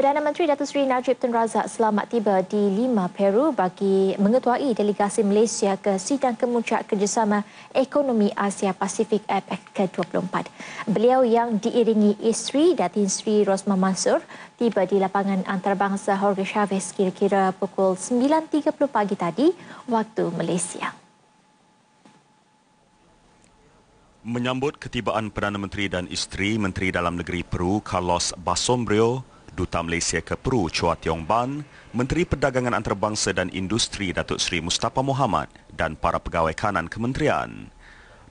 Perdana Menteri Datuk Seri Najib Tun Razak selamat tiba di Lima, Peru bagi mengetuai delegasi Malaysia ke Sidang Kemuncak Kerjasama Ekonomi Asia Pasifik APEC ke-24. Beliau yang diiringi isteri Datin Sri Rosma Mansur tiba di lapangan antarabangsa Jorge Chavez kira-kira pukul 9.30 pagi tadi waktu Malaysia. Menyambut ketibaan Perdana Menteri dan isteri Menteri Dalam Negeri Peru Carlos Basombrio Duta Malaysia ke Peru Chua Tiong Ban, Menteri Perdagangan Antarabangsa dan Industri Datuk Seri Mustafa Mohamad dan para pegawai kanan kementerian.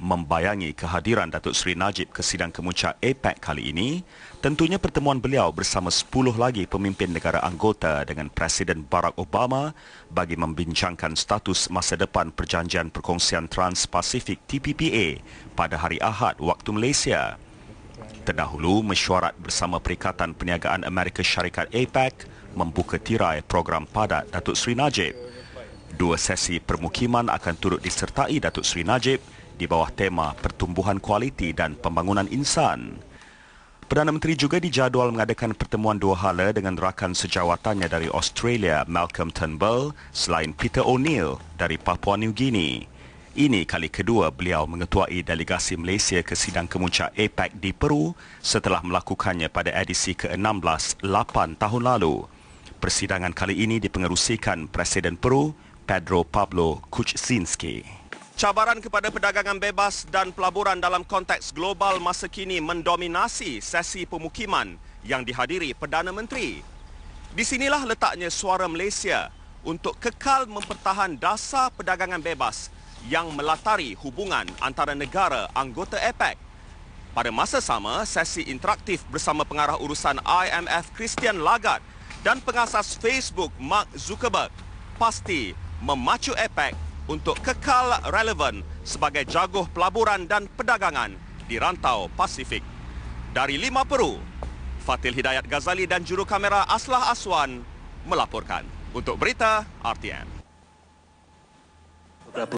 Membayangi kehadiran Datuk Seri Najib ke sidang kemuncak APEC kali ini, tentunya pertemuan beliau bersama 10 lagi pemimpin negara anggota dengan Presiden Barack Obama bagi membincangkan status masa depan Perjanjian Perkongsian Trans-Pacific TPPA pada hari Ahad waktu Malaysia terdahulu mesyuarat bersama Perikatan Perniagaan Amerika Syarikat APEC membuka tirai program padat Datuk Seri Najib. Dua sesi permukiman akan turut disertai Datuk Seri Najib di bawah tema pertumbuhan kualiti dan pembangunan insan. Perdana Menteri juga dijadual mengadakan pertemuan dua hala dengan rakan sejawatannya dari Australia, Malcolm Turnbull, selain Peter O'Neill dari Papua New Guinea ini kali kedua beliau mengetuai delegasi Malaysia ke sidang kemuncak APEC di Peru setelah melakukannya pada edisi ke-16 8 tahun lalu. Persidangan kali ini dipengerusikan Presiden Peru, Pedro Pablo Kuczynski. Cabaran kepada perdagangan bebas dan pelaburan dalam konteks global masa kini mendominasi sesi pemukiman yang dihadiri Perdana Menteri. Di sinilah letaknya suara Malaysia untuk kekal mempertahankan dasar perdagangan bebas yang melatari hubungan antara negara anggota APEC. Pada masa sama, sesi interaktif bersama pengarah urusan IMF Christian Lagarde dan pengasas Facebook Mark Zuckerberg pasti memacu APEC untuk kekal relevan sebagai jagoh pelaburan dan perdagangan di rantau Pasifik. Dari Lima Peru, Fatil Hidayat Ghazali dan juru kamera Aslah Aswan melaporkan. Untuk berita RTM.